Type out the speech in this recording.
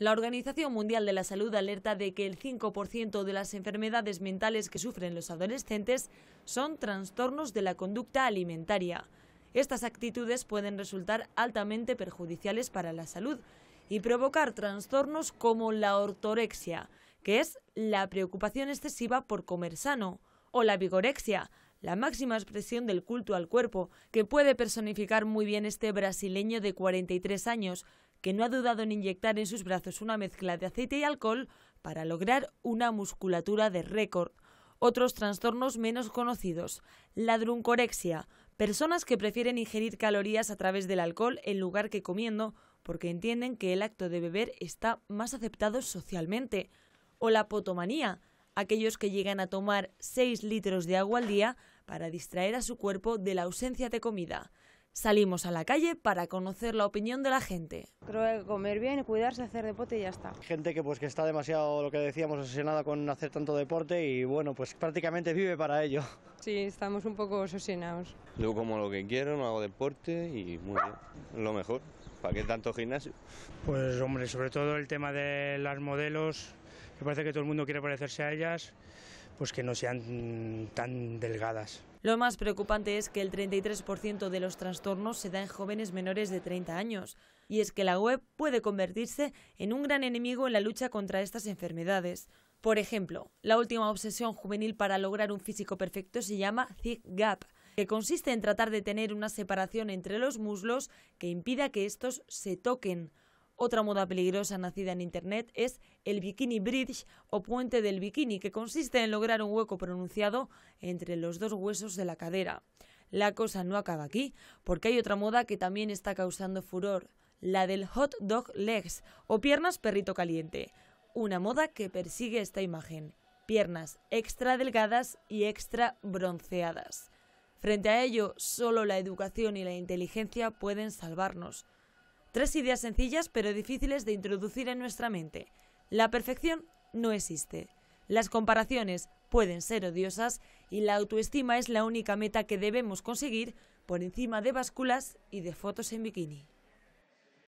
La Organización Mundial de la Salud alerta de que el 5% de las enfermedades mentales que sufren los adolescentes son trastornos de la conducta alimentaria. Estas actitudes pueden resultar altamente perjudiciales para la salud y provocar trastornos como la ortorexia, que es la preocupación excesiva por comer sano, o la vigorexia, la máxima expresión del culto al cuerpo, que puede personificar muy bien este brasileño de 43 años, que no ha dudado en inyectar en sus brazos una mezcla de aceite y alcohol para lograr una musculatura de récord. Otros trastornos menos conocidos, la druncorexia, personas que prefieren ingerir calorías a través del alcohol en lugar que comiendo porque entienden que el acto de beber está más aceptado socialmente, o la potomanía, aquellos que llegan a tomar 6 litros de agua al día para distraer a su cuerpo de la ausencia de comida. Salimos a la calle para conocer la opinión de la gente. Creo que comer bien, cuidarse, hacer deporte y ya está. Gente que pues que está demasiado, lo que decíamos, obsesionada con hacer tanto deporte y bueno, pues prácticamente vive para ello. Sí, estamos un poco obsesionados. Yo como lo que quiero, no hago deporte y muy bien, lo mejor. ¿Para qué tanto gimnasio? Pues hombre, sobre todo el tema de las modelos, me parece que todo el mundo quiere parecerse a ellas pues que no sean tan delgadas. Lo más preocupante es que el 33% de los trastornos se da en jóvenes menores de 30 años, y es que la web puede convertirse en un gran enemigo en la lucha contra estas enfermedades. Por ejemplo, la última obsesión juvenil para lograr un físico perfecto se llama Thick Gap, que consiste en tratar de tener una separación entre los muslos que impida que estos se toquen. Otra moda peligrosa nacida en Internet es el bikini bridge o puente del bikini, que consiste en lograr un hueco pronunciado entre los dos huesos de la cadera. La cosa no acaba aquí, porque hay otra moda que también está causando furor, la del hot dog legs o piernas perrito caliente, una moda que persigue esta imagen, piernas extra delgadas y extra bronceadas. Frente a ello, solo la educación y la inteligencia pueden salvarnos. Tres ideas sencillas pero difíciles de introducir en nuestra mente. La perfección no existe. Las comparaciones pueden ser odiosas y la autoestima es la única meta que debemos conseguir por encima de básculas y de fotos en bikini.